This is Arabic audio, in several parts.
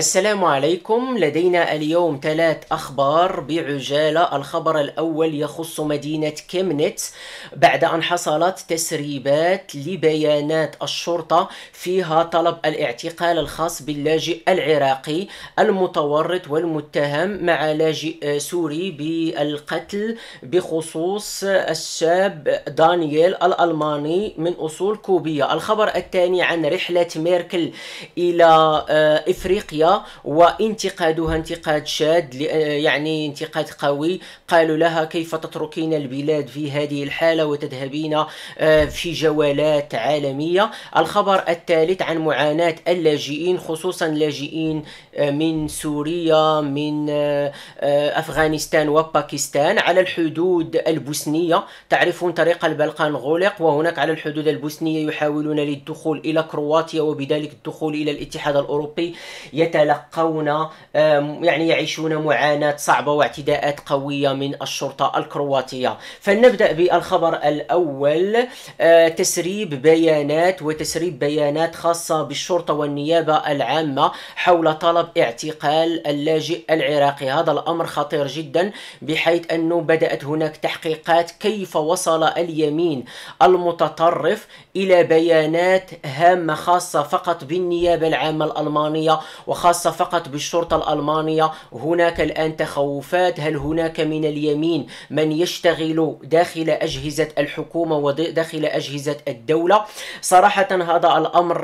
السلام عليكم لدينا اليوم ثلاث أخبار بعجالة الخبر الأول يخص مدينة كيمنت بعد أن حصلت تسريبات لبيانات الشرطة فيها طلب الاعتقال الخاص باللاجئ العراقي المتورط والمتهم مع لاجئ سوري بالقتل بخصوص الشاب دانييل الألماني من أصول كوبية الخبر الثاني عن رحلة ميركل إلى آه، إفريقيا وانتقادها انتقاد شاد آه، يعني انتقاد قوي قالوا لها كيف تتركين البلاد في هذه الحالة وتذهبين آه، في جولات عالمية الخبر الثالث عن معاناة اللاجئين خصوصا لاجئين آه، من سوريا من أفغانستان وباكستان على الحدود البوسنية تعرفون طريق البلقان غلق وهناك على الحدود البوسنية يحاولون للدخول إلى كرواتيا وبذلك الدخول إلى الاتحاد الأوروبي يت يتلقون يعني يعيشون معاناة صعبة واعتداءات قوية من الشرطة الكرواتية فلنبدأ بالخبر الأول آه، تسريب بيانات وتسريب بيانات خاصة بالشرطة والنيابة العامة حول طلب اعتقال اللاجئ العراقي هذا الأمر خطير جدا بحيث أنه بدأت هناك تحقيقات كيف وصل اليمين المتطرف إلى بيانات هامة خاصة فقط بالنيابة العامة الألمانية و خاصة فقط بالشرطة الألمانية هناك الآن تخوفات هل هناك من اليمين من يشتغل داخل أجهزة الحكومة وداخل أجهزة الدولة صراحة هذا الأمر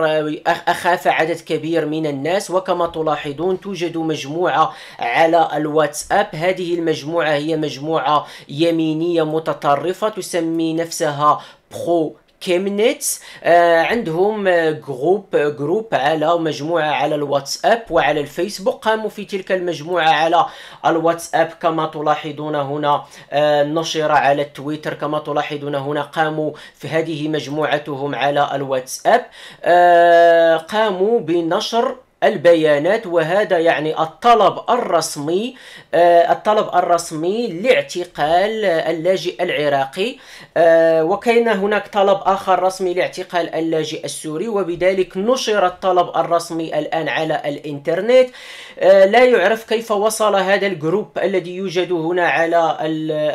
أخاف عدد كبير من الناس وكما تلاحظون توجد مجموعة على الواتساب هذه المجموعة هي مجموعة يمينية متطرفة تسمي نفسها برو كيمنيتس آه عندهم جروب آه، جروب آه، على مجموعه على الواتساب وعلى الفيسبوك قاموا في تلك المجموعه على الواتساب كما تلاحظون هنا آه نشر على التويتر كما تلاحظون هنا قاموا في هذه مجموعتهم على الواتساب آه قاموا بنشر البيانات وهذا يعني الطلب الرسمي آه، الطلب الرسمي لاعتقال اللاجئ العراقي آه، وكان هناك طلب آخر رسمي لاعتقال اللاجئ السوري وبذلك نشر الطلب الرسمي الآن على الإنترنت آه، لا يعرف كيف وصل هذا الجروب الذي يوجد هنا على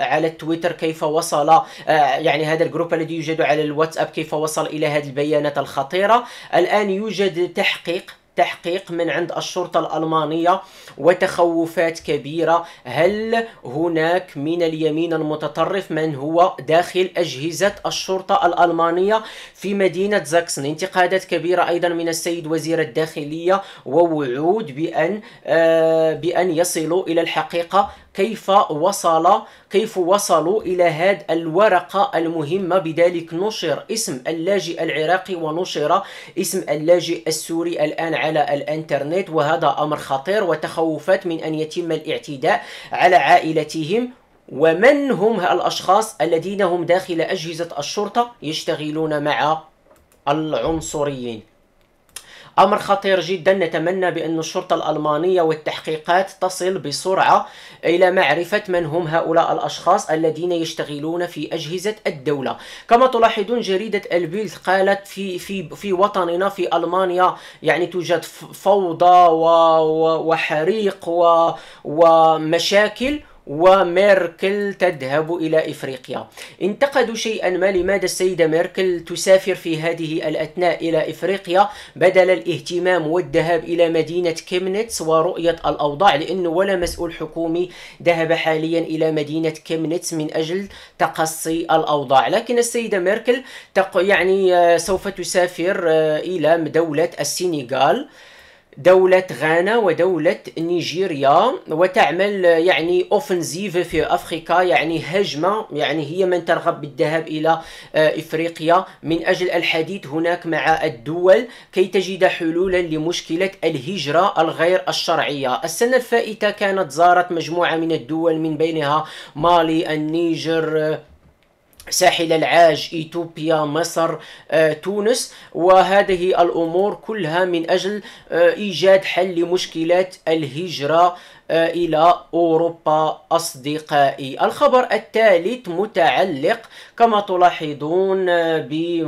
على التويتر كيف وصل يعني هذا الجروب الذي يوجد على الواتساب كيف وصل إلى هذه البيانات الخطيرة الآن يوجد تحقيق التحقيق من عند الشرطة الألمانية وتخوفات كبيرة هل هناك من اليمين المتطرف من هو داخل أجهزة الشرطة الألمانية في مدينة زاكسن انتقادات كبيرة أيضا من السيد وزير الداخلية ووعود بأن آه، بأن يصلوا إلى الحقيقة كيف وصل كيف وصلوا إلى هذه الورقة المهمة بذلك نشر اسم اللاجئ العراقي ونشر اسم اللاجئ السوري الآن على الانترنت وهذا أمر خطير وتخوفات من أن يتم الاعتداء على عائلتهم ومن هم الأشخاص الذين هم داخل أجهزة الشرطة يشتغلون مع العنصريين أمر خطير جدا نتمنى بأن الشرطة الألمانية والتحقيقات تصل بسرعة إلى معرفة من هم هؤلاء الأشخاص الذين يشتغلون في أجهزة الدولة كما تلاحظون جريدة البيلد قالت في, في, في وطننا في ألمانيا يعني توجد فوضى وحريق ومشاكل وميركل تذهب إلى إفريقيا انتقدوا شيئا ما لماذا السيدة ميركل تسافر في هذه الأثناء إلى إفريقيا بدل الاهتمام والذهاب إلى مدينة كيمنتس ورؤية الأوضاع لأنه ولا مسؤول حكومي ذهب حاليا إلى مدينة كيمنتس من أجل تقصي الأوضاع لكن السيدة ميركل تق... يعني آه، سوف تسافر آه، إلى دولة السنغال دولة غانا ودولة نيجيريا وتعمل يعني اوفنزيف في افريقيا يعني هجمة يعني هي من ترغب بالذهاب الى آه، افريقيا من اجل الحديث هناك مع الدول كي تجد حلولا لمشكلة الهجرة الغير الشرعية السنة الفائتة كانت زارت مجموعة من الدول من بينها مالي النيجر آه، ساحل العاج إيتوبيا مصر آه، تونس وهذه الامور كلها من اجل آه، ايجاد حل لمشكلات الهجره إلى أوروبا أصدقائي الخبر الثالث متعلق كما تلاحظون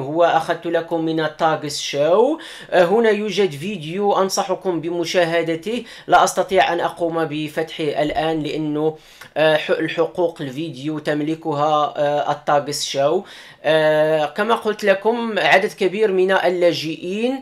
هو أخذت لكم من التاغس شو هنا يوجد فيديو أنصحكم بمشاهدته لا أستطيع أن أقوم بفتحه الآن لأنه آه، الحقوق الفيديو تملكها آه، التاغس شو آه، كما قلت لكم عدد كبير من اللاجئين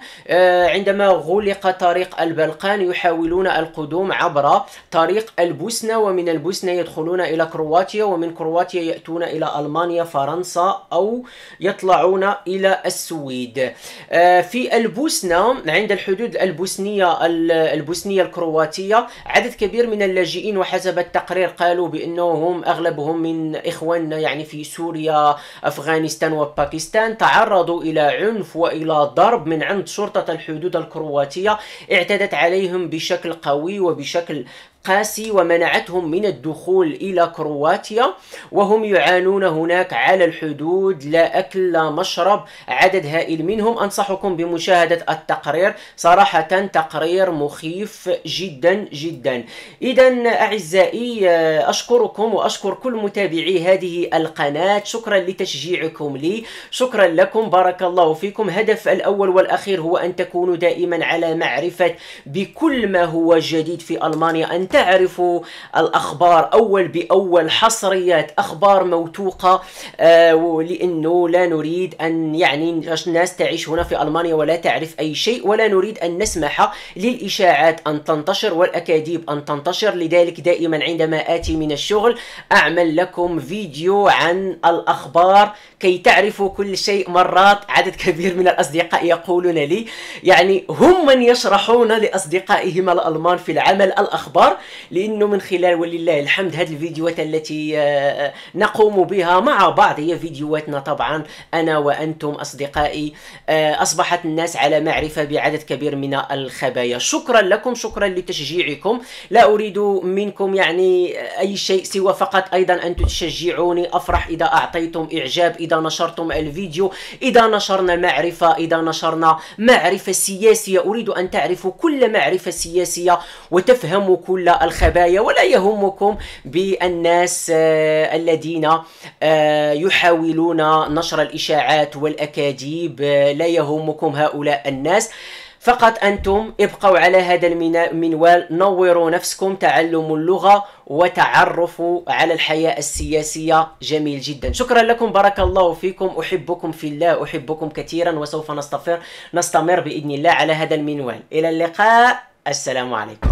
عندما غلق طريق البلقان يحاولون القدوم عبر طريق البوسنة ومن البوسنة يدخلون إلى كرواتيا ومن كرواتيا يأتون إلى ألمانيا فرنسا أو يطلعون إلى السويد آه، في البوسنة عند الحدود البوسنية البوسنية الكرواتية عدد كبير من اللاجئين وحسب التقرير قالوا بأنهم أغلبهم من إخواننا يعني في سوريا أفغانستان وباكستان تعرضوا إلى عنف وإلى ضرب من عند شرطة الحدود الكرواتية اعتدت عليهم بشكل قوي وبشكل قاسي ومنعتهم من الدخول إلى كرواتيا وهم يعانون هناك على الحدود لا أكل لا مشرب عدد هائل منهم أنصحكم بمشاهدة التقرير صراحة تقرير مخيف جدا جدا إذا أعزائي أشكركم وأشكر كل متابعي هذه القناة شكرا لتشجيعكم لي شكرا لكم بارك الله فيكم هدف الأول والأخير هو أن تكونوا دائما على معرفة بكل ما هو جديد في ألمانيا أن تعرف الأخبار أول بأول حصريات أخبار موثوقة آه، لأنه لا نريد أن يعني الناس تعيش هنا في ألمانيا ولا تعرف أي شيء ولا نريد أن نسمح للإشاعات أن تنتشر والأكاذيب أن تنتشر لذلك دائما عندما آتي من الشغل أعمل لكم فيديو عن الأخبار كي تعرفوا كل شيء مرات عدد كبير من الأصدقاء يقولون لي يعني هم من يشرحون لأصدقائهم الألمان في العمل الأخبار لانه من خلال ولله الحمد هذه الفيديوهات التي آه، نقوم بها مع بعض هي فيديوهاتنا طبعا انا وانتم اصدقائي آه، اصبحت الناس على معرفه بعدد كبير من الخبايا شكرا لكم شكرا لتشجيعكم لا اريد منكم يعني اي شيء سوى فقط ايضا ان تشجعوني افرح اذا اعطيتم اعجاب اذا نشرتم الفيديو اذا نشرنا معرفه اذا نشرنا معرفه سياسيه اريد ان تعرفوا كل معرفه سياسيه وتفهموا كل الخبايا ولا يهمكم بالناس آه، الذين آه، يحاولون نشر الإشاعات والأكاذيب آه، لا يهمكم هؤلاء الناس فقط أنتم ابقوا على هذا المنوال نوروا نفسكم تعلموا اللغة وتعرفوا على الحياة السياسية جميل جدا شكرا لكم بارك الله فيكم أحبكم في الله أحبكم كثيرا وسوف نستمر نستمر بإذن الله على هذا المنوال إلى اللقاء السلام عليكم